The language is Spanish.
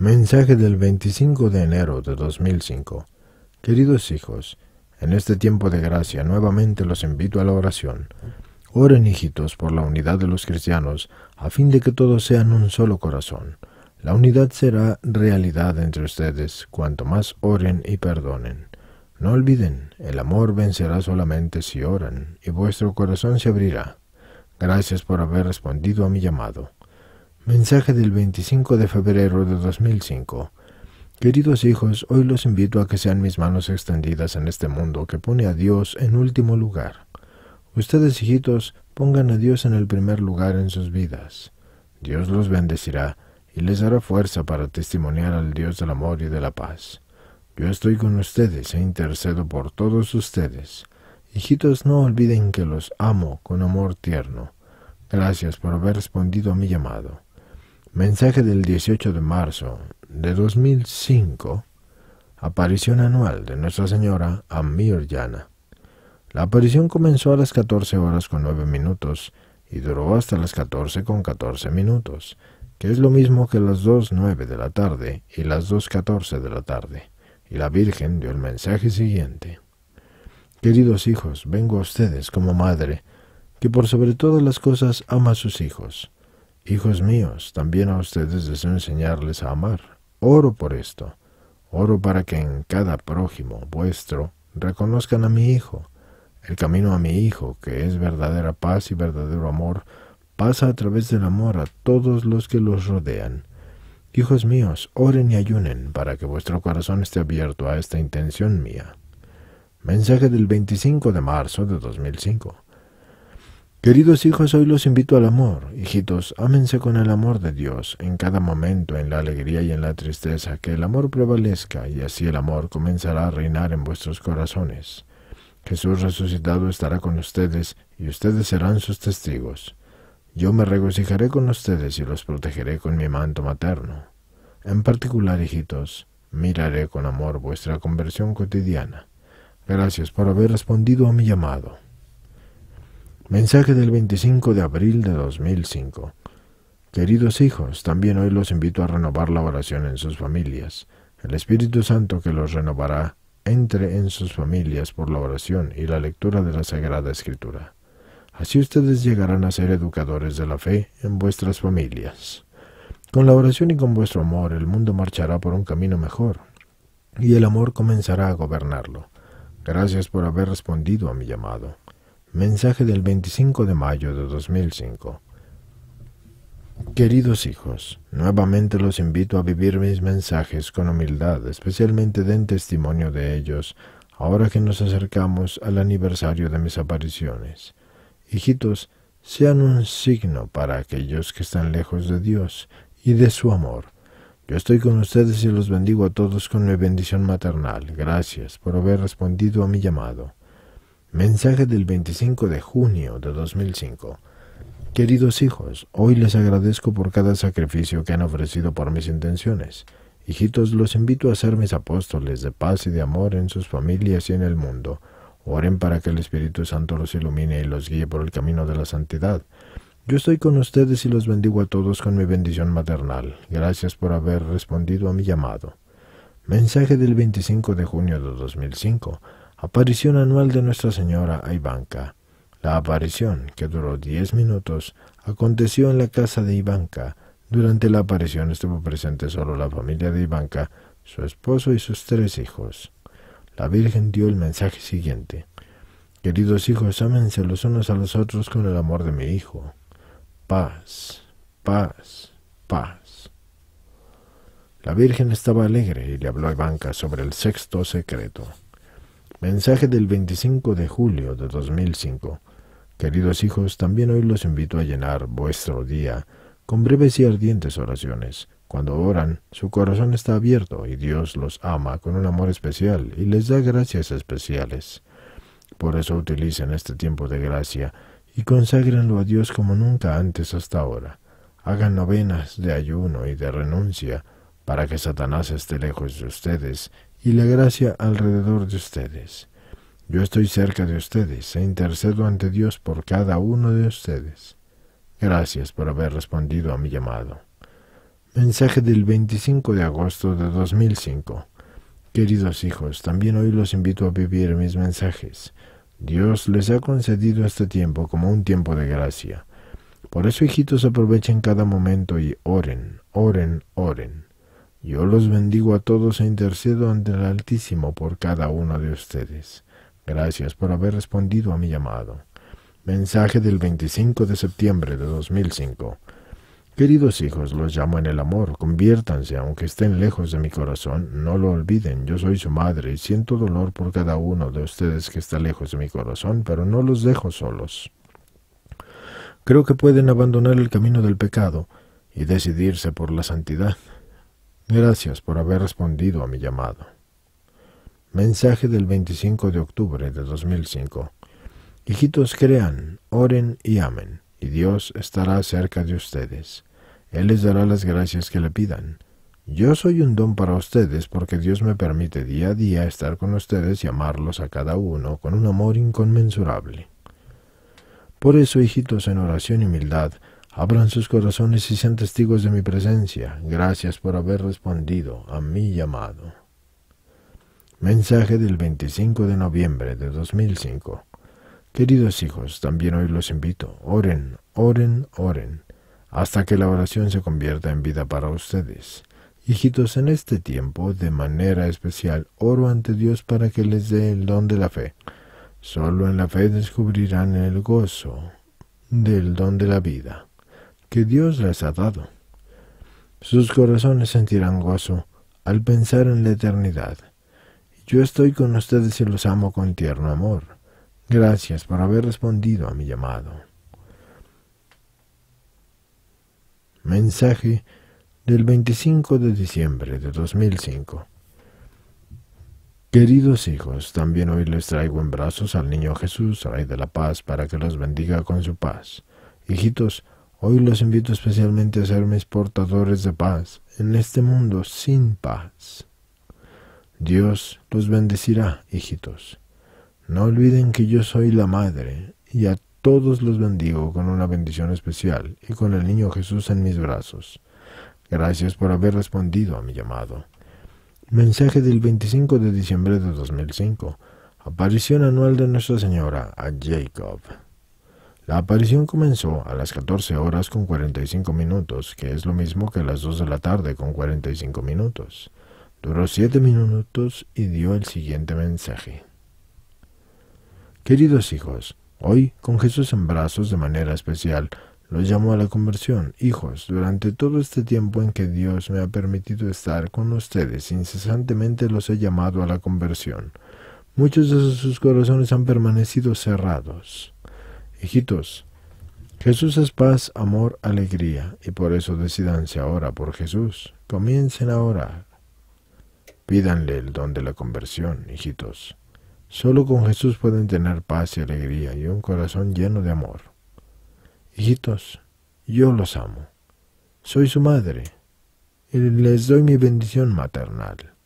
Mensaje del 25 de enero de 2005. Queridos hijos, en este tiempo de gracia nuevamente los invito a la oración. Oren, hijitos, por la unidad de los cristianos, a fin de que todos sean un solo corazón. La unidad será realidad entre ustedes cuanto más oren y perdonen. No olviden, el amor vencerá solamente si oran, y vuestro corazón se abrirá. Gracias por haber respondido a mi llamado. Mensaje del 25 de febrero de 2005. Queridos hijos, hoy los invito a que sean mis manos extendidas en este mundo que pone a Dios en último lugar. Ustedes, hijitos, pongan a Dios en el primer lugar en sus vidas. Dios los bendecirá y les dará fuerza para testimoniar al Dios del amor y de la paz. Yo estoy con ustedes e intercedo por todos ustedes. Hijitos, no olviden que los amo con amor tierno. Gracias por haber respondido a mi llamado. Mensaje del 18 de marzo de 2005. Aparición anual de Nuestra Señora a Mirjana. La aparición comenzó a las 14 horas con 9 minutos y duró hasta las 14 con 14 minutos, que es lo mismo que las 2.09 de la tarde y las 2.14 de la tarde. Y la Virgen dio el mensaje siguiente. Queridos hijos, vengo a ustedes como madre, que por sobre todas las cosas ama a sus hijos Hijos míos, también a ustedes deseo enseñarles a amar. Oro por esto. Oro para que en cada prójimo vuestro reconozcan a mi Hijo. El camino a mi Hijo, que es verdadera paz y verdadero amor, pasa a través del amor a todos los que los rodean. Hijos míos, oren y ayunen para que vuestro corazón esté abierto a esta intención mía. Mensaje del 25 de marzo de 2005. Queridos hijos, hoy los invito al amor. Hijitos, ámense con el amor de Dios en cada momento, en la alegría y en la tristeza, que el amor prevalezca y así el amor comenzará a reinar en vuestros corazones. Jesús resucitado estará con ustedes y ustedes serán sus testigos. Yo me regocijaré con ustedes y los protegeré con mi manto materno. En particular, hijitos, miraré con amor vuestra conversión cotidiana. Gracias por haber respondido a mi llamado. Mensaje del 25 de abril de 2005. Queridos hijos, también hoy los invito a renovar la oración en sus familias. El Espíritu Santo que los renovará entre en sus familias por la oración y la lectura de la Sagrada Escritura. Así ustedes llegarán a ser educadores de la fe en vuestras familias. Con la oración y con vuestro amor el mundo marchará por un camino mejor y el amor comenzará a gobernarlo. Gracias por haber respondido a mi llamado. Mensaje del 25 de mayo de 2005. Queridos hijos, nuevamente los invito a vivir mis mensajes con humildad, especialmente den testimonio de ellos, ahora que nos acercamos al aniversario de mis apariciones. Hijitos, sean un signo para aquellos que están lejos de Dios y de su amor. Yo estoy con ustedes y los bendigo a todos con mi bendición maternal. Gracias por haber respondido a mi llamado. Mensaje del 25 de junio de 2005. Queridos hijos, hoy les agradezco por cada sacrificio que han ofrecido por mis intenciones. Hijitos, los invito a ser mis apóstoles de paz y de amor en sus familias y en el mundo. Oren para que el Espíritu Santo los ilumine y los guíe por el camino de la santidad. Yo estoy con ustedes y los bendigo a todos con mi bendición maternal. Gracias por haber respondido a mi llamado. Mensaje del 25 de junio de 2005 Aparición anual de Nuestra Señora Ivanka. La aparición, que duró diez minutos, aconteció en la casa de Ivanka. Durante la aparición estuvo presente solo la familia de Ivanka, su esposo y sus tres hijos. La Virgen dio el mensaje siguiente. Queridos hijos, ámense los unos a los otros con el amor de mi Hijo. Paz, paz, paz. La Virgen estaba alegre y le habló a Ivanka sobre el sexto secreto. Mensaje del 25 de julio de 2005. Queridos hijos, también hoy los invito a llenar vuestro día con breves y ardientes oraciones. Cuando oran, su corazón está abierto y Dios los ama con un amor especial y les da gracias especiales. Por eso utilicen este tiempo de gracia y conságrenlo a Dios como nunca antes hasta ahora. Hagan novenas de ayuno y de renuncia para que Satanás esté lejos de ustedes y la gracia alrededor de ustedes. Yo estoy cerca de ustedes e intercedo ante Dios por cada uno de ustedes. Gracias por haber respondido a mi llamado. Mensaje del 25 de agosto de 2005. Queridos hijos, también hoy los invito a vivir mis mensajes. Dios les ha concedido este tiempo como un tiempo de gracia. Por eso, hijitos, aprovechen cada momento y oren, oren, oren. Yo los bendigo a todos e intercedo ante el Altísimo por cada uno de ustedes. Gracias por haber respondido a mi llamado. Mensaje del 25 de septiembre de 2005. Queridos hijos, los llamo en el amor, conviértanse, aunque estén lejos de mi corazón, no lo olviden, yo soy su madre y siento dolor por cada uno de ustedes que está lejos de mi corazón, pero no los dejo solos. Creo que pueden abandonar el camino del pecado y decidirse por la santidad. Gracias por haber respondido a mi llamado. Mensaje del 25 de octubre de 2005. Hijitos, crean, oren y amen, y Dios estará cerca de ustedes. Él les dará las gracias que le pidan. Yo soy un don para ustedes porque Dios me permite día a día estar con ustedes y amarlos a cada uno con un amor inconmensurable. Por eso, hijitos, en oración y humildad, Abran sus corazones y sean testigos de mi presencia. Gracias por haber respondido a mi llamado. Mensaje del 25 de noviembre de 2005. Queridos hijos, también hoy los invito. Oren, oren, oren, hasta que la oración se convierta en vida para ustedes. Hijitos, en este tiempo, de manera especial, oro ante Dios para que les dé el don de la fe. Solo en la fe descubrirán el gozo del don de la vida que Dios les ha dado. Sus corazones sentirán gozo al pensar en la eternidad. Yo estoy con ustedes y los amo con tierno amor. Gracias por haber respondido a mi llamado. Mensaje del 25 de diciembre de 2005. Queridos hijos, también hoy les traigo en brazos al niño Jesús, Rey de la Paz, para que los bendiga con su paz. Hijitos, Hoy los invito especialmente a ser mis portadores de paz en este mundo sin paz. Dios los bendecirá, hijitos. No olviden que yo soy la Madre y a todos los bendigo con una bendición especial y con el niño Jesús en mis brazos. Gracias por haber respondido a mi llamado. Mensaje del 25 de diciembre de 2005. Aparición anual de Nuestra Señora a Jacob. La aparición comenzó a las 14 horas con 45 minutos, que es lo mismo que a las 2 de la tarde con 45 minutos. Duró 7 minutos y dio el siguiente mensaje. Queridos hijos, hoy, con Jesús en brazos de manera especial, los llamo a la conversión. Hijos, durante todo este tiempo en que Dios me ha permitido estar con ustedes, incesantemente los he llamado a la conversión. Muchos de sus corazones han permanecido cerrados. Hijitos, Jesús es paz, amor, alegría, y por eso decidanse ahora por Jesús. Comiencen a orar. Pídanle el don de la conversión, hijitos. Solo con Jesús pueden tener paz y alegría y un corazón lleno de amor. Hijitos, yo los amo. Soy su madre y les doy mi bendición maternal.